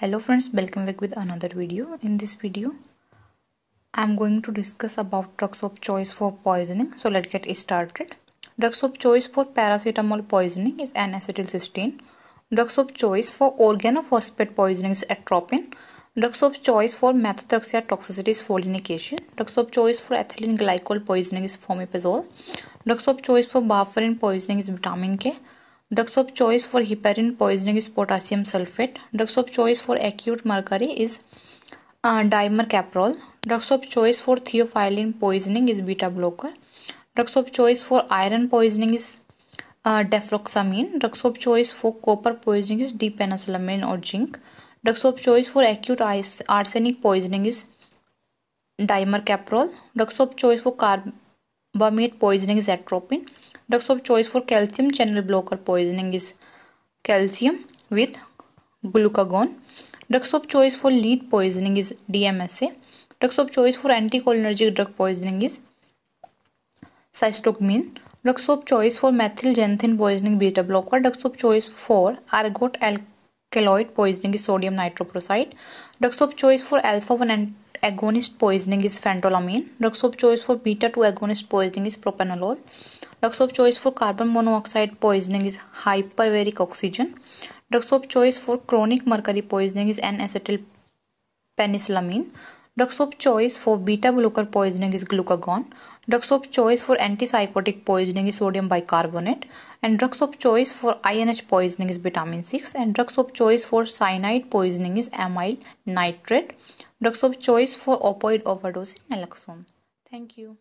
hello friends welcome back with another video in this video i'm going to discuss about drugs of choice for poisoning so let's get started drugs of choice for paracetamol poisoning is n-acetylcysteine drugs of choice for organophosphate poisoning is atropine drugs of choice for methotrexate toxicity is folinic acid drugs of choice for ethylene glycol poisoning is fomepizole. drugs of choice for warfarin poisoning is vitamin k Drugs of choice for heparin poisoning is potassium sulfate. Drugs of choice for acute mercury is uh, dimercaprol. Drugs of choice for theophylline poisoning is beta blocker. Drugs of choice for iron poisoning is uh, defloxamine. Drugs of choice for copper poisoning is d-penicillamine or zinc. Drugs of choice for acute arsenic poisoning is dimercaprol. Drugs of choice for carbamate poisoning is atropine. Drugs of choice for calcium channel blocker poisoning is calcium with glucagon drugs of choice for lead poisoning is D M S A drugs of choice for anticholinergic drug poisoning is cysteamine drugs of choice for methyl xanthine poisoning beta blocker drugs of choice for ergot alkaloid poisoning is sodium nitroprusside drugs of choice for alpha one anti agonist poisoning is phentolamine. Drugs of choice for beta 2 agonist poisoning is propanolol. Drugs of choice for carbon monoxide poisoning is hyperbaric oxygen. Drugs of choice for chronic mercury poisoning is N-acetyl penicillamine. Drugs of choice for beta blocker poisoning is glucagon. Drugs of choice for antipsychotic poisoning is sodium bicarbonate. And drugs of choice for INH poisoning is vitamin 6. And drugs of choice for cyanide poisoning is amyl nitrate. Drugs of choice for opioid overdose is naloxone. Thank you.